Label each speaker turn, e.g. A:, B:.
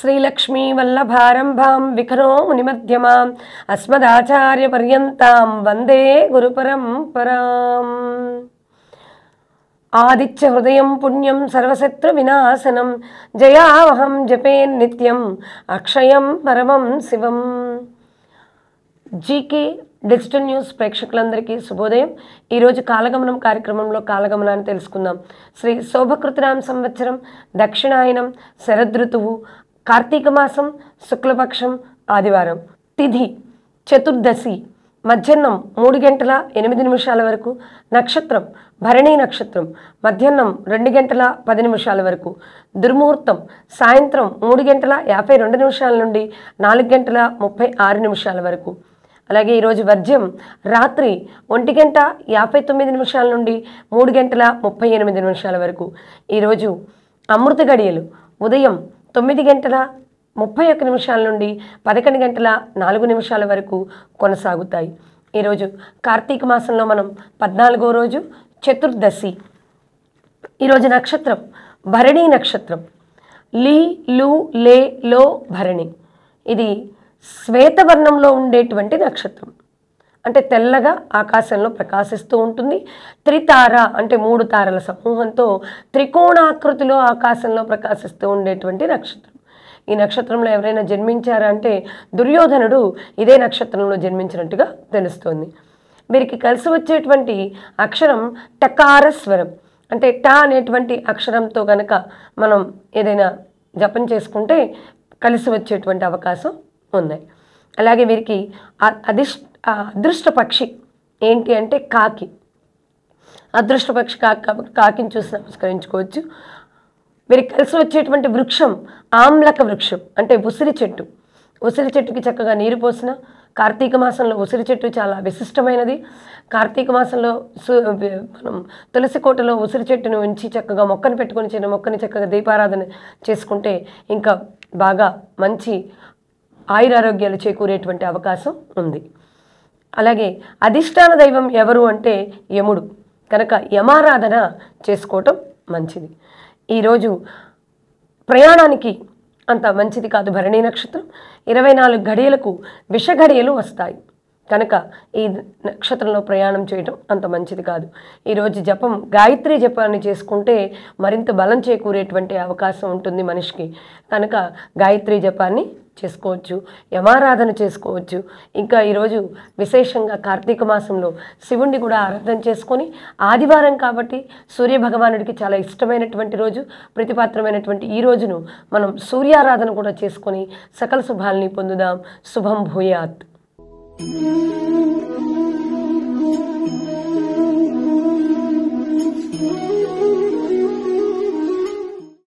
A: श्रीलक्ष्मीवल्लभारम्भां विघ्नो मुनिमध्यमाम् अस्मदाचार्यपर्यन्तां वन्दे गुरुपरम्पराम् ஆதிச்ச ஹிருதயம் புண்ணியம் சர்வசத்ரு விநாசனம் ஜயாவகம் ஜபேன் நித்யம் அக்ஷயம் பரமம் சிவம் జీకే డిజిటల్ న్యూస్ ప్రేక్షకులందరికీ శుభోదయం ఈరోజు కాలగమనం కార్యక్రమంలో కాలగమనాన్ని తెలుసుకుందాం శ్రీ శోభకృతిరామ సంవత్సరం దక్షిణాయనం శరదృతువు కార్తీక మాసం శుక్లపక్షం ఆదివారం తిథి చతుర్దశి మధ్యాహ్నం మూడు గంటల ఎనిమిది నిమిషాల వరకు నక్షత్రం భరణీ నక్షత్రం మధ్యాహ్నం రెండు గంటల పది నిమిషాల వరకు దుర్ముహూర్తం సాయంత్రం మూడు గంటల యాభై రెండు నిమిషాల నుండి నాలుగు గంటల ముప్పై ఆరు నిమిషాల వరకు అలాగే ఈరోజు వర్జ్యం రాత్రి ఒంటి గంట యాభై తొమ్మిది నిమిషాల నుండి మూడు గంటల ముప్పై ఎనిమిది నిమిషాల వరకు ఈరోజు అమృత గడియలు ఉదయం తొమ్మిది గంటల ముప్పై ఒక్క నిమిషాల నుండి పదకొండు గంటల నాలుగు నిమిషాల వరకు కొనసాగుతాయి ఈరోజు కార్తీక మాసంలో మనం పద్నాలుగో రోజు చతుర్దశి ఈరోజు నక్షత్రం భరణి నక్షత్రం లీ లు లే లో భరణి ఇది శ్వేతవర్ణంలో ఉండేటువంటి నక్షత్రం అంటే తెల్లగా ఆకాశంలో ప్రకాశిస్తూ ఉంటుంది త్రితార అంటే మూడు తారల సమూహంతో త్రికోణాకృతిలో ఆకాశంలో ప్రకాశిస్తూ ఉండేటువంటి నక్షత్రం ఈ నక్షత్రంలో ఎవరైనా జన్మించారా అంటే దుర్యోధనుడు ఇదే నక్షత్రంలో జన్మించినట్టుగా తెలుస్తోంది వీరికి కలిసి వచ్చేటువంటి అక్షరం టకార స్వరం అంటే ట అనేటువంటి అక్షరంతో కనుక మనం ఏదైనా జపం చేసుకుంటే కలిసి వచ్చేటువంటి అవకాశం ఉన్నాయి అలాగే వీరికి అదిష్ట అదృష్టపక్షి పక్షి ఏంటి అంటే కాకి అదృష్ట పక్షి కాకి కాకిని చూసి నమస్కరించుకోవచ్చు వీరికి కలిసి వచ్చేటువంటి వృక్షం ఆమ్లక వృక్షం అంటే ఉసిరి చెట్టు ఉసిరి చెట్టుకి చక్కగా నీరు పోసిన కార్తీక మాసంలో ఉసిరి చెట్టు చాలా విశిష్టమైనది కార్తీక మాసంలో మనం తులసి కోటలో ఉసిరి చెట్టును ఉంచి చక్కగా మొక్కను పెట్టుకొని చిన్న మొక్కని చక్కగా దీపారాధన చేసుకుంటే ఇంకా బాగా మంచి ఆయురారోగ్యాలు చేకూరేటువంటి అవకాశం ఉంది అలాగే అధిష్టాన దైవం ఎవరు అంటే యముడు కనుక యమారాధన చేసుకోవటం మంచిది ఈరోజు ప్రయాణానికి అంత మంచిది కాదు భరణి నక్షత్రం ఇరవై నాలుగు ఘడియలకు విషఘడియలు వస్తాయి కనుక ఈ నక్షత్రంలో ప్రయాణం చేయటం అంత మంచిది కాదు ఈరోజు జపం గాయత్రి జపాన్ని చేసుకుంటే మరింత బలం చేకూరేటువంటి అవకాశం ఉంటుంది మనిషికి కనుక గాయత్రి జపాన్ని చేసుకోవచ్చు యమారాధన చేసుకోవచ్చు ఇంకా ఈరోజు విశేషంగా కార్తీక మాసంలో శివుణ్ణి కూడా ఆరాధన చేసుకొని ఆదివారం కాబట్టి సూర్య భగవానుడికి చాలా ఇష్టమైనటువంటి రోజు ప్రతిపాత్రమైనటువంటి ఈ రోజును మనం సూర్యారాధన కూడా చేసుకొని సకల శుభాల్ని పొందుదాం శుభం భూయాత్